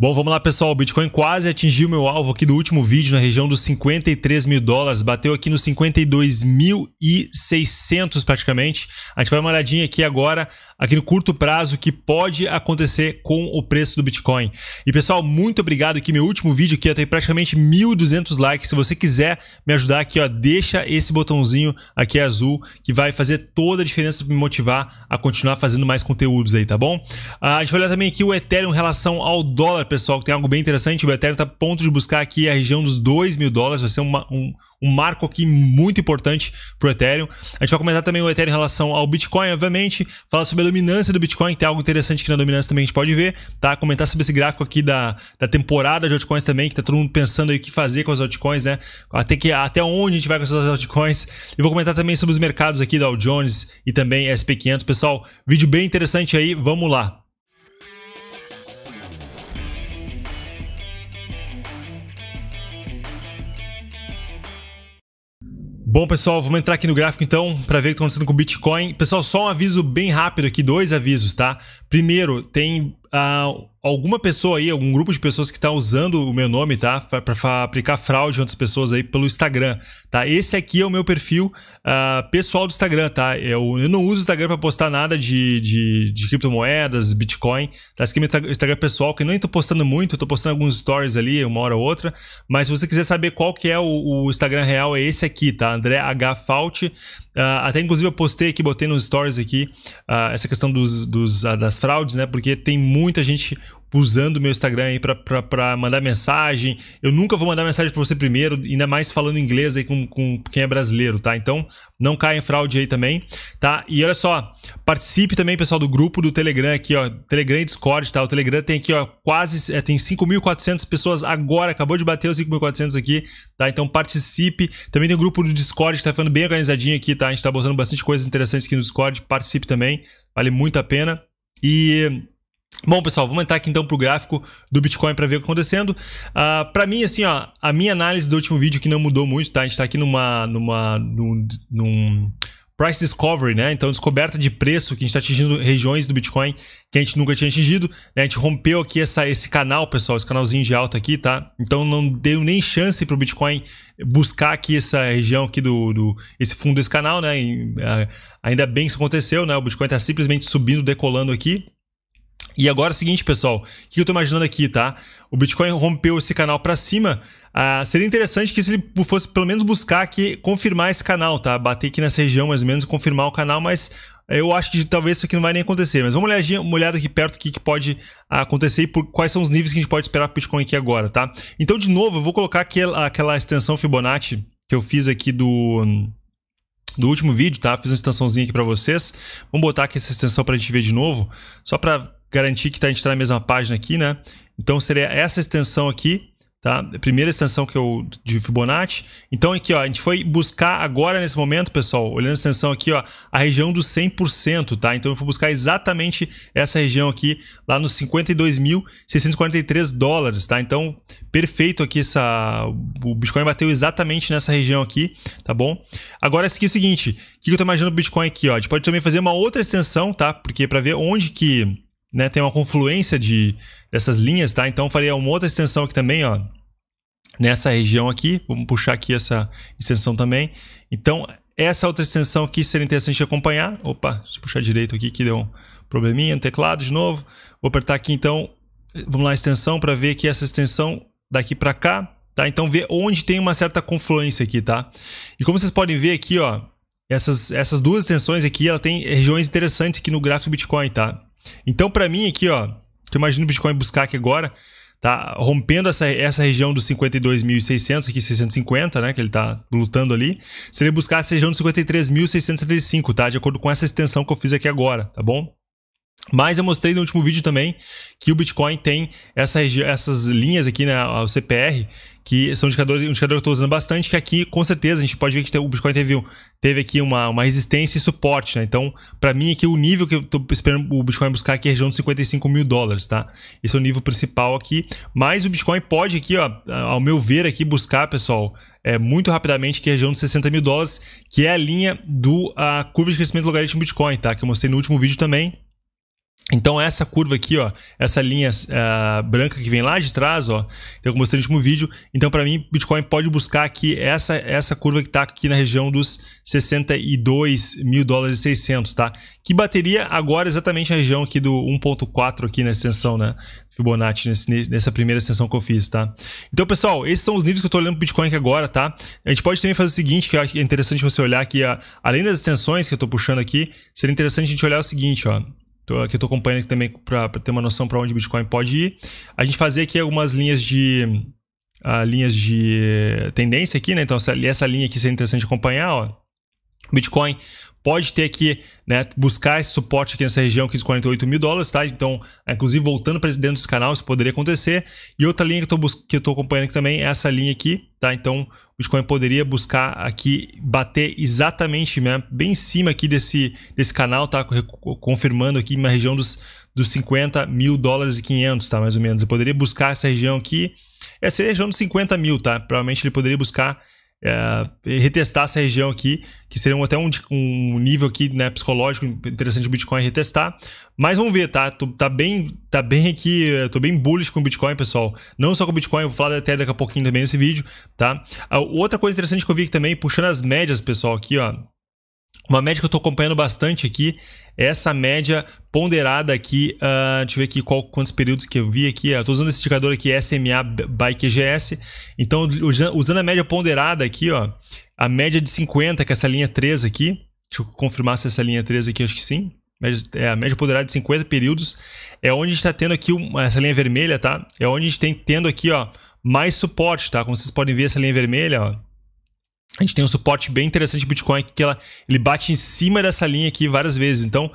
Bom, vamos lá pessoal, o Bitcoin quase atingiu meu alvo aqui do último vídeo na região dos 53 mil dólares, bateu aqui nos 52.600 praticamente. A gente vai dar uma olhadinha aqui agora, aqui no curto prazo, o que pode acontecer com o preço do Bitcoin. E pessoal, muito obrigado aqui, meu último vídeo aqui, eu tenho praticamente 1.200 likes. Se você quiser me ajudar aqui, ó, deixa esse botãozinho aqui azul, que vai fazer toda a diferença para me motivar a continuar fazendo mais conteúdos aí, tá bom? Ah, a gente vai olhar também aqui o Ethereum em relação ao dólar, pessoal, que tem algo bem interessante. O Ethereum está a ponto de buscar aqui a região dos 2 mil dólares. Vai ser uma, um, um marco aqui muito importante para o Ethereum. A gente vai comentar também o Ethereum em relação ao Bitcoin, obviamente. Falar sobre a dominância do Bitcoin, que tem algo interessante aqui na dominância também a gente pode ver. Tá? Comentar sobre esse gráfico aqui da, da temporada de altcoins também, que está todo mundo pensando aí o que fazer com as altcoins, né? Até, que, até onde a gente vai com essas altcoins. E vou comentar também sobre os mercados aqui da Dow Jones e também SP500. Pessoal, vídeo bem interessante aí. Vamos lá. Bom, pessoal, vamos entrar aqui no gráfico então para ver o que está acontecendo com o Bitcoin. Pessoal, só um aviso bem rápido aqui, dois avisos, tá? Primeiro, tem uh, alguma pessoa aí, algum grupo de pessoas que está usando o meu nome, tá? Para aplicar fraude em outras pessoas aí pelo Instagram, tá? Esse aqui é o meu perfil uh, pessoal do Instagram, tá? Eu, eu não uso o Instagram para postar nada de, de, de, criptomoedas, Bitcoin, tá? Esse aqui é meu Instagram pessoal, que eu nem estou postando muito, estou postando alguns stories ali, uma hora ou outra. Mas se você quiser saber qual que é o, o Instagram real, é esse aqui, tá? André H. Fault. Uh, ah, até inclusive eu postei aqui, botei nos stories aqui, uh, essa questão dos, dos das fraudes, né? Porque tem muita gente usando o meu Instagram aí para mandar mensagem. Eu nunca vou mandar mensagem para você primeiro, ainda mais falando inglês aí com, com quem é brasileiro, tá? Então, não caia em fraude aí também, tá? E olha só, participe também, pessoal, do grupo do Telegram aqui, ó. Telegram e Discord, tá? O Telegram tem aqui, ó, quase, é, tem 5.400 pessoas agora, acabou de bater os 5.400 aqui, tá? Então, participe. Também tem o grupo do Discord, que tá ficando bem organizadinho aqui, tá? A gente tá botando bastante coisas interessantes aqui no Discord, participe também, vale muito a pena. E Bom, pessoal, vamos entrar aqui então para o gráfico do Bitcoin para ver o que está acontecendo. Uh, ah, para mim, assim, ó, a minha análise do último vídeo que não mudou muito, tá? A gente está aqui numa, numa, num, num price discovery, né? Então, descoberta de preço que a gente está atingindo regiões do Bitcoin que a gente nunca tinha atingido. Né? A gente rompeu aqui essa, esse canal, pessoal, esse canalzinho de alta aqui, tá? Então, não deu nem chance para o Bitcoin buscar aqui essa região aqui do, do esse fundo desse canal, né? E, ah, ainda bem que isso aconteceu, né? O Bitcoin está simplesmente subindo, decolando aqui. E agora é o seguinte, pessoal, o que eu estou imaginando aqui, tá? O Bitcoin rompeu esse canal para cima. Ah, seria interessante que se ele fosse pelo menos buscar aqui, confirmar esse canal, tá? Bater aqui nessa região mais ou menos, confirmar o canal, mas eu acho que talvez isso aqui não vai nem acontecer. Mas vamos olhar uma olhada aqui perto o que, que pode acontecer e por quais são os níveis que a gente pode esperar para o Bitcoin aqui agora, tá? Então, de novo, eu vou colocar aquela, aquela extensão Fibonacci que eu fiz aqui do do último vídeo, tá? Fiz uma extensãozinha aqui para vocês. Vamos botar aqui essa extensão para a gente ver de novo, só para garantir que tá, a gente está na mesma página aqui, né? Então seria essa extensão aqui, tá? A primeira extensão que eu de Fibonacci. Então aqui, ó, a gente foi buscar agora nesse momento, pessoal, olhando a extensão aqui, ó, a região do 100%, tá? Então eu fui buscar exatamente essa região aqui, lá nos 52.643 dólares, tá? Então, perfeito aqui essa o Bitcoin bateu exatamente nessa região aqui, tá bom? Agora aqui é o seguinte, o que eu tô imaginando o Bitcoin aqui, ó? A gente pode também fazer uma outra extensão, tá? Porque é para ver onde que né, tem uma confluência de, dessas linhas, tá? Então faria uma outra extensão aqui também, ó. Nessa região aqui, vamos puxar aqui essa extensão também. Então, essa outra extensão aqui seria interessante acompanhar. Opa, deixa eu puxar direito aqui que deu um probleminha no teclado de novo. Vou apertar aqui então, vamos lá, extensão, para ver que essa extensão daqui para cá, tá? Então, ver onde tem uma certa confluência aqui, tá? E como vocês podem ver aqui, ó, essas, essas duas extensões aqui, ela tem regiões interessantes aqui no gráfico Bitcoin, tá? Então, para mim aqui, ó, tu imagina o Bitcoin buscar aqui agora, tá rompendo essa, essa região dos 52.600, aqui 650, né, que ele tá lutando ali, seria buscar essa região dos 53.635, tá, de acordo com essa extensão que eu fiz aqui agora, tá bom? Mas eu mostrei no último vídeo também que o Bitcoin tem essa, essas linhas aqui, né, o CPR, que são indicadores, um indicador que eu estou usando bastante, que aqui, é com certeza, a gente pode ver que o Bitcoin teve, teve aqui uma, uma resistência e suporte, né? Então, para mim, aqui o nível que eu estou esperando o Bitcoin buscar aqui é a região de 55 mil dólares, tá? Esse é o nível principal aqui, mas o Bitcoin pode aqui, ó, ao meu ver aqui, buscar, pessoal, é, muito rapidamente que a região de 60 mil dólares, que é a linha do a curva de crescimento logarítmico Bitcoin, tá? Que eu mostrei no último vídeo também, então essa curva aqui, ó, essa linha uh, branca que vem lá de trás, ó, eu mostrei no último vídeo. Então para mim Bitcoin pode buscar aqui essa essa curva que está aqui na região dos 62 mil dólares e 600, tá? Que bateria agora exatamente a região aqui do 1.4 aqui na extensão, né? Fibonacci nesse, nessa primeira extensão que eu fiz, tá? Então pessoal, esses são os níveis que eu estou olhando pro Bitcoin aqui agora, tá? A gente pode também fazer o seguinte, que eu acho é interessante você olhar aqui, ó, além das extensões que eu estou puxando aqui, seria interessante a gente olhar o seguinte, ó tô, que eu tô acompanhando aqui também para ter uma noção para onde o Bitcoin pode ir. A gente fazia aqui algumas linhas de. Uh, linhas de tendência aqui, né? Então, essa, essa linha aqui seria interessante acompanhar, ó. Bitcoin pode ter que né, buscar esse suporte aqui nessa região aqui dos 48 mil dólares, tá? Então, é, inclusive voltando para dentro do canal, isso poderia acontecer. E outra linha que eu estou acompanhando aqui também é essa linha aqui, tá? Então, o Bitcoin poderia buscar aqui bater exatamente né, bem em cima aqui desse, desse canal, tá? Confirmando aqui uma região dos, dos 50 mil dólares e 500, tá? Mais ou menos. Ele poderia buscar essa região aqui. Essa é a região dos 50 mil, tá? Provavelmente ele poderia buscar é, retestar essa região aqui, que seria até um, um nível aqui né, psicológico interessante o Bitcoin retestar. Mas vamos ver, tá? Tô, tá bem, tá bem aqui, tô bem bullish com o Bitcoin, pessoal. Não só com o Bitcoin, eu vou falar da Ethereum daqui a pouquinho também nesse vídeo, tá? A ah, outra coisa interessante que eu vi aqui também, puxando as médias, pessoal, aqui, ó. Uma média que eu estou acompanhando bastante aqui, é essa média ponderada aqui, uh, deixa eu ver aqui qual, quantos períodos que eu vi aqui, estou ah, usando esse indicador aqui SMA by QGS, então usando a média ponderada aqui, ó, a média de 50, que é essa linha 3 aqui, deixa eu confirmar se é essa linha 3 aqui, acho que sim, é, a média ponderada de 50 períodos, é onde a gente está tendo aqui, essa linha vermelha, tá? É onde a gente tem tendo aqui, ó, mais suporte, tá? Como vocês podem ver, essa linha vermelha, ó, a gente tem um suporte bem interessante de Bitcoin que ela, ele bate em cima dessa linha aqui várias vezes. Então,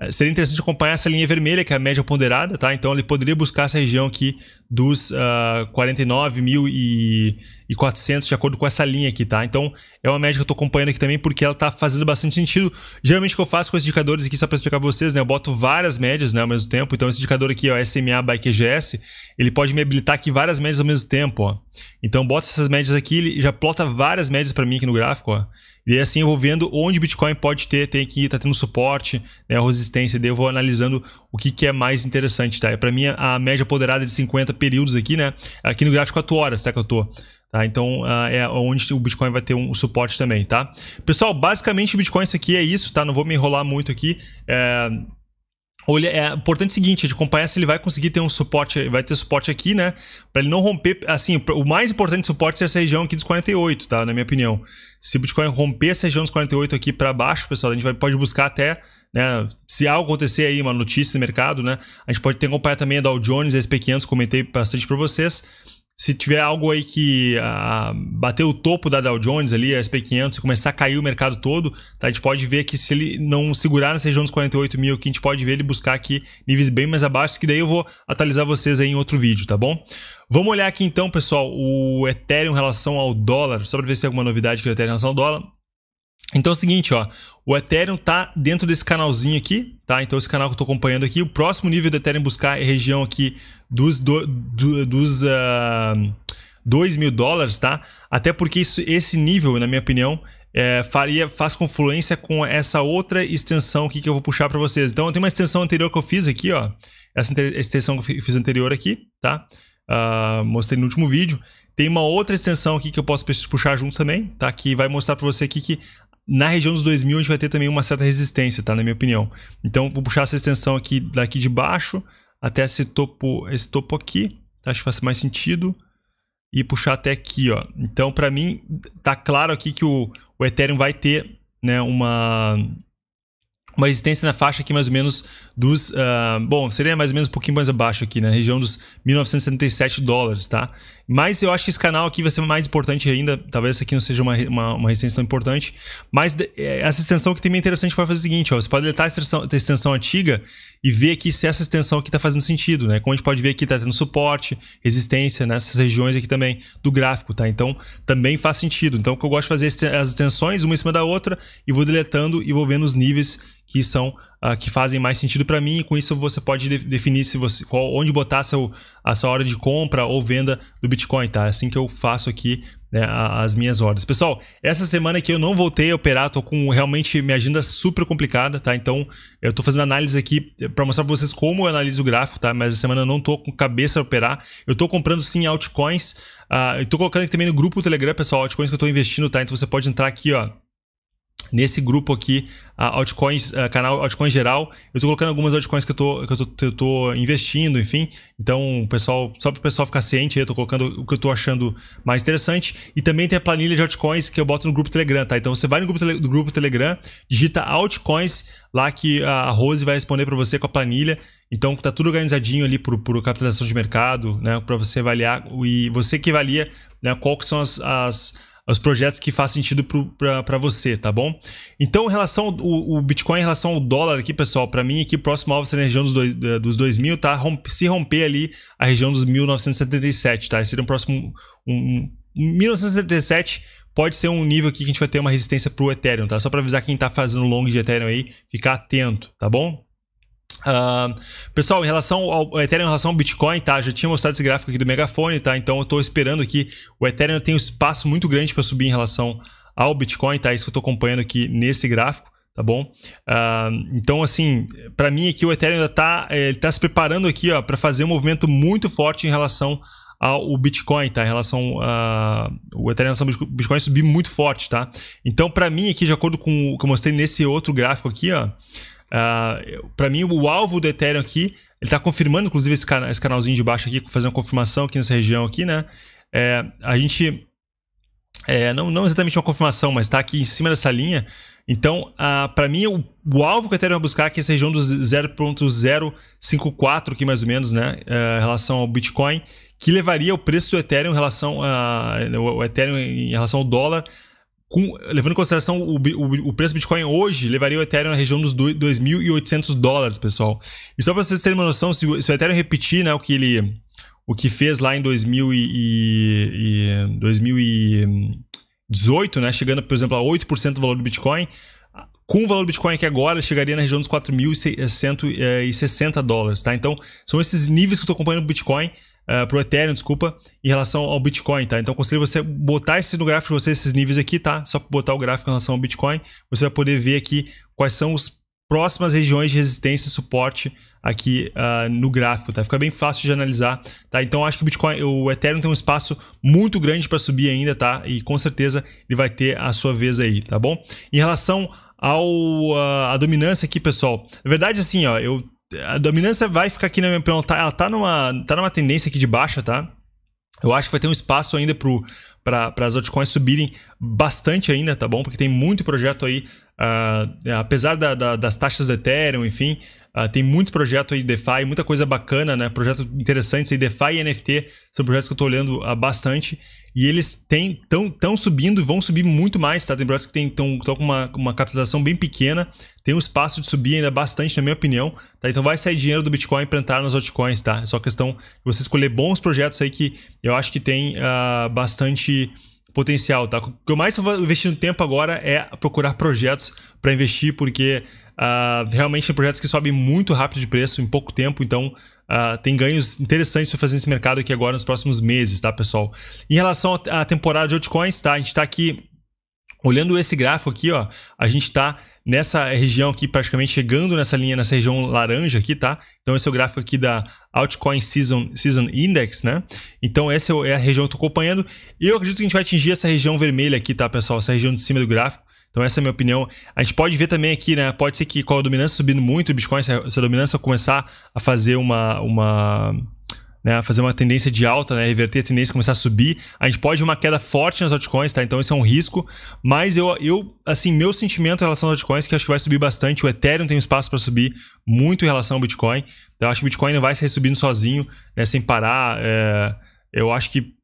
é, seria interessante acompanhar essa linha vermelha, que é a média ponderada, tá? Então ele poderia buscar essa região aqui dos uh, ah, 49.400, de acordo com essa linha aqui, tá? Então é uma média que eu estou acompanhando aqui também, porque ela está fazendo bastante sentido. Geralmente o que eu faço com esses indicadores aqui, só para explicar para vocês, né? Eu boto várias médias né, ao mesmo tempo. Então esse indicador aqui, ó, SMA by QGS, ele pode me habilitar aqui várias médias ao mesmo tempo, ó. Então bota essas médias aqui, ele já plota várias médias para mim aqui no gráfico, ó. E é assim eu vou vendo onde Bitcoin pode ter, tem que tá tendo suporte, né, resistência, daí eu vou analisando o que, que é mais interessante, tá? Para mim a média ponderada é de 50 períodos aqui, né? Aqui no gráfico 4 é horas, tá que eu tô. Tá? Então uh, é onde o Bitcoin vai ter um, suporte também, tá? Pessoal, basicamente Bitcoin isso aqui é isso, tá? Não vou me enrolar muito aqui. É... Olha, é importante o seguinte, de se ele vai conseguir ter um suporte, vai ter suporte aqui, né? Para ele não romper, assim, o mais importante suporte é essa região aqui dos 48, tá? Na minha opinião. Se o Bitcoin romper essa região dos 48 aqui para baixo, pessoal, a gente vai, pode buscar até, né? Se algo acontecer aí, uma notícia no mercado, né? A gente pode ter acompanhado também a Dow Jones, SP500, comentei bastante para vocês se tiver algo aí que ah, bater o topo da Dow Jones ali, a SP500, se começar a cair o mercado todo, tá? a gente pode ver que se ele não segurar nessa região dos 48 mil, que a gente pode ver ele buscar aqui níveis bem mais abaixo, que daí eu vou atualizar vocês aí em outro vídeo, tá bom? Vamos olhar aqui então, pessoal, o Ethereum em relação ao dólar, só para ver se tem alguma novidade que o Ethereum em relação ao dólar. Então é o seguinte, ó, o Ethereum tá dentro desse canalzinho aqui, tá? Então esse canal que eu tô acompanhando aqui, o próximo nível do Ethereum buscar é região aqui dos do, do, dos uh, ah, 2 mil dólares, tá? Até porque isso, esse nível, na minha opinião, é, faria, faz confluência com essa outra extensão aqui que eu vou puxar para vocês. Então, tem uma extensão anterior que eu fiz aqui, ó. Essa extensão que eu fiz anterior aqui, tá? Uh, mostrei no último vídeo. Tem uma outra extensão aqui que eu posso puxar junto também, tá? Que vai mostrar para você aqui que na região dos 2000 a gente vai ter também uma certa resistência, tá? Na minha opinião. Então vou puxar essa extensão aqui daqui de baixo até esse topo, esse topo aqui, tá? acho que faz mais sentido e puxar até aqui, ó. Então para mim tá claro aqui que o, o Ethereum vai ter, né, uma uma resistência na faixa aqui mais ou menos dos. Uh, bom, seria mais ou menos um pouquinho mais abaixo aqui, né? na né? região dos 1977 dólares, tá? Mas eu acho que esse canal aqui vai ser mais importante ainda. Talvez essa aqui não seja uma, uma, uma tão importante. Mas eh, essa extensão que também é interessante para fazer o seguinte: ó, você pode deletar a extensão, a extensão antiga e ver aqui se essa extensão aqui está fazendo sentido, né? Como a gente pode ver aqui, está tendo suporte, resistência nessas regiões aqui também do gráfico, tá? Então também faz sentido. Então o que eu gosto de fazer é as extensões uma em cima da outra e vou deletando e vou vendo os níveis que são uh, que fazem mais sentido para mim, e com isso você pode de definir se você, qual, onde botar seu, a sua hora de compra ou venda do Bitcoin, tá? É assim que eu faço aqui né, as minhas ordens. Pessoal, essa semana aqui eu não voltei a operar, tô com realmente minha agenda super complicada, tá? Então eu tô fazendo análise aqui para mostrar para vocês como eu analiso o gráfico, tá? Mas essa semana eu não tô com cabeça a operar. Eu tô comprando sim altcoins, uh, ah, eu tô colocando aqui também no grupo do Telegram, pessoal, altcoins que eu tô investindo, tá? Então você pode entrar aqui, ó, nesse grupo aqui, altcoins, canal altcoins geral. Eu estou colocando algumas altcoins que eu tô, que eu tô, tô investindo, enfim. Então, pessoal, só para o pessoal ficar ciente, eu estou colocando o que eu estou achando mais interessante. E também tem a planilha de altcoins que eu boto no grupo Telegram, tá? Então, você vai no grupo, tele, no grupo Telegram, digita altcoins lá que a Rose vai responder para você com a planilha. Então, tá tudo organizadinho ali por, por capitalização de mercado, né? Para você avaliar e você que avalia né, qual que são as, as os projetos que faz sentido para você, tá bom? Então, em relação ao o Bitcoin, em relação ao dólar aqui, pessoal, para mim aqui o próximo alvo seria a região dos, dois, dos 2000, tá? se romper ali a região dos 1977, tá? seria um próximo... Um, um, 1977 pode ser um nível aqui que a gente vai ter uma resistência para o Ethereum, tá? Só para avisar quem está fazendo long de Ethereum aí, ficar atento, tá bom? Uh, pessoal, em relação ao Ethereum, em relação ao Bitcoin, tá? Já tinha mostrado esse gráfico aqui do Megafone, tá? Então eu estou esperando aqui. O Ethereum tem um espaço muito grande para subir em relação ao Bitcoin, tá? É isso que eu estou acompanhando aqui nesse gráfico, tá bom? Uh, então, assim, para mim aqui o Ethereum ainda tá, eh, ele tá se preparando aqui, ó, para fazer um movimento muito forte em relação ao Bitcoin, tá? Em relação a o Ethereum em relação ao Bitcoin subir muito forte, tá? Então, para mim aqui, de acordo com o que eu mostrei nesse outro gráfico aqui, ó, Uh, ah, para mim, o alvo do Ethereum aqui, ele está confirmando, inclusive, esse, canal, esse canalzinho de baixo aqui, fazer uma confirmação aqui nessa região aqui, né? É, a gente. É, não, não exatamente uma confirmação, mas está aqui em cima dessa linha. Então, uh, para mim, o, o, alvo que o Ethereum vai buscar aqui é essa região dos 0.054, aqui mais ou menos, né? Uh, em relação ao Bitcoin, que levaria o preço do Ethereum em relação a, o Ethereum em relação ao dólar com, levando em consideração o, o, o, preço do Bitcoin hoje, levaria o Ethereum na região dos 2.800 dólares, pessoal. E só para vocês terem uma noção, se, se o Ethereum repetir né, o que ele o que fez lá em 2000 e, e, 2018, né, chegando, por exemplo, a 8% do valor do Bitcoin, com o valor do Bitcoin aqui agora, chegaria na região dos 4.160 é, dólares, tá? Então, são esses níveis que eu estou acompanhando o Bitcoin, Uh, pro Ethereum, desculpa, em relação ao Bitcoin, tá? Então, aconselho você botar esse no gráfico de vocês, esses níveis aqui, tá? Só botar o gráfico em relação ao Bitcoin, você vai poder ver aqui quais são as próximas regiões de resistência e suporte aqui uh, no gráfico, tá? Fica bem fácil de analisar, tá? Então, acho que o Bitcoin, o Ethereum tem um espaço muito grande para subir ainda, tá? E com certeza ele vai ter a sua vez aí, tá bom? Em relação ao uh, ah, a dominância aqui, pessoal, na verdade, assim, ó, eu a dominância vai ficar aqui na minha opinião, tá, ela tá, numa, tá numa tendência aqui de baixa, tá? Eu acho que vai ter um espaço ainda pro, para as altcoins subirem bastante ainda, tá bom? Porque tem muito projeto aí, uh, apesar da, da, das taxas do Ethereum, enfim, uh, tem muito projeto aí DeFi, muita coisa bacana, né? Projetos interessantes aí, DeFi e NFT são projetos que eu estou olhando uh, bastante e eles têm tão, tão subindo e vão subir muito mais, tá? Tem projetos que estão com uma, uma capitalização bem pequena, tem um espaço de subir ainda bastante, na minha opinião, tá? Então vai sair dinheiro do Bitcoin para entrar nas altcoins, tá? É só questão de você escolher bons projetos aí que eu acho que tem ah, bastante potencial, tá? O que eu mais estou investindo tempo agora é procurar projetos para investir, porque uh, realmente tem projetos que sobem muito rápido de preço em pouco tempo, então uh, tem ganhos interessantes para fazer nesse mercado aqui agora nos próximos meses, tá, pessoal? Em relação à temporada de altcoins, tá? A gente está aqui olhando esse gráfico aqui, ó, a gente está nessa região aqui, praticamente chegando nessa linha, nessa região laranja aqui, tá? Então esse é o gráfico aqui da Altcoin Season, Season Index, né? Então essa é, é a região que eu estou acompanhando. E eu acredito que a gente vai atingir essa região vermelha aqui, tá, pessoal? Essa região de cima do gráfico. Então essa é a minha opinião. A gente pode ver também aqui, né? Pode ser que com a dominância subindo muito o Bitcoin, essa dominância começar a fazer uma, uma né, fazer uma tendência de alta, né, reverter a tendência, começar a subir. A gente pode ver uma queda forte nas altcoins, tá? Então esse é um risco. Mas eu, eu assim, meu sentimento em relação às altcoins é que acho que vai subir bastante. O Ethereum tem um espaço para subir muito em relação ao Bitcoin. Então, eu acho que o Bitcoin não vai se subindo sozinho, né, sem parar. É, eu acho que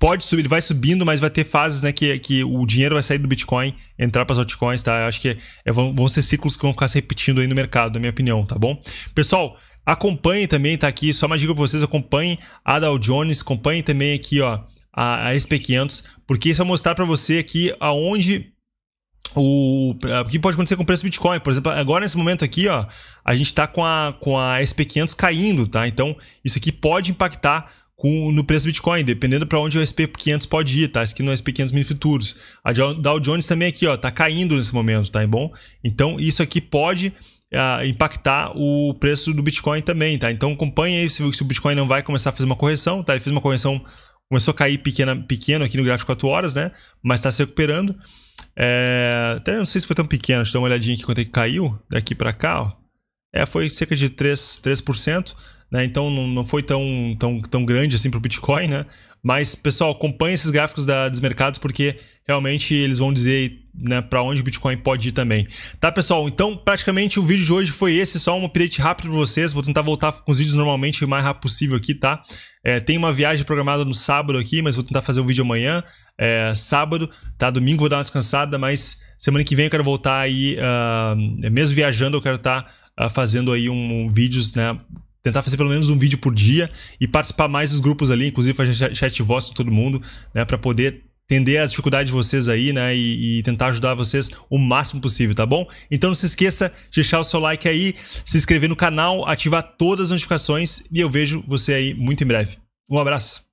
pode subir, ele vai subindo, mas vai ter fases, né, que, que o dinheiro vai sair do Bitcoin, entrar para as altcoins, tá? Eu acho que é, vão, vão ser ciclos que vão ficar se repetindo aí no mercado, na minha opinião, tá bom? Pessoal, Acompanhe também, tá aqui, só uma dica para vocês, acompanhe a Dow Jones, acompanhe também aqui, ó, a, a SP500, porque isso vai mostrar para você aqui aonde o, o que pode acontecer com o preço do Bitcoin. Por exemplo, agora nesse momento aqui, ó, a gente está com a, com a SP500 caindo, tá? Então, isso aqui pode impactar com, no preço do Bitcoin, dependendo para onde o SP500 pode ir, tá? Isso aqui no SP500 mini futuros. A Dow Jones também aqui, ó, tá caindo nesse momento, tá bom? Então, isso aqui pode uh, impactar o preço do Bitcoin também, tá? Então acompanhe aí se, se o Bitcoin não vai começar a fazer uma correção, tá? Ele fez uma correção, começou a cair pequena, pequeno aqui no gráfico 4 horas, né? Mas está se recuperando. É, até não sei se foi tão pequeno, deixa eu dar uma olhadinha aqui quanto é que caiu daqui para cá, ó. É, foi cerca de 3%, 3% né? Então não, não foi tão, tão, tão grande assim para o Bitcoin, né? Mas, pessoal, acompanhe esses gráficos da, dos mercados, porque realmente eles vão dizer né, para onde o Bitcoin pode ir também. Tá, pessoal? Então, praticamente o vídeo de hoje foi esse, só um update rápido para vocês. Vou tentar voltar com os vídeos normalmente o mais rápido possível aqui, tá? É, tem uma viagem programada no sábado aqui, mas vou tentar fazer o um vídeo amanhã, é, sábado, tá? Domingo vou dar uma descansada, mas semana que vem eu quero voltar aí, uh, mesmo viajando, eu quero estar tá, uh, fazendo aí um, um vídeos, né? tentar fazer pelo menos um vídeo por dia e participar mais dos grupos ali, inclusive fazer chat voz com todo mundo, né, para poder entender as dificuldades de vocês aí, né, e, e, tentar ajudar vocês o máximo possível, tá bom? Então não se esqueça de deixar o seu like aí, se inscrever no canal, ativar todas as notificações e eu vejo você aí muito em breve. Um abraço.